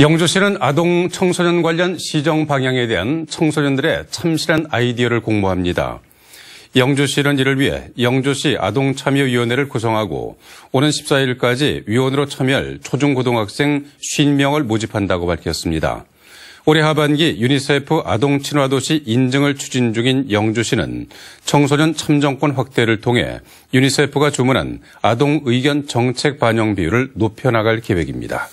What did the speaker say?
영주시는 아동 청소년 관련 시정 방향에 대한 청소년들의 참신한 아이디어를 공모합니다. 영주시는 이를 위해 영주시 아동참여위원회를 구성하고 오는 14일까지 위원으로 참여할 초중고등학생 50명을 모집한다고 밝혔습니다. 올해 하반기 유니세프 아동 친화도시 인증을 추진 중인 영주시는 청소년 참정권 확대를 통해 유니세프가 주문한 아동 의견 정책 반영 비율을 높여나갈 계획입니다.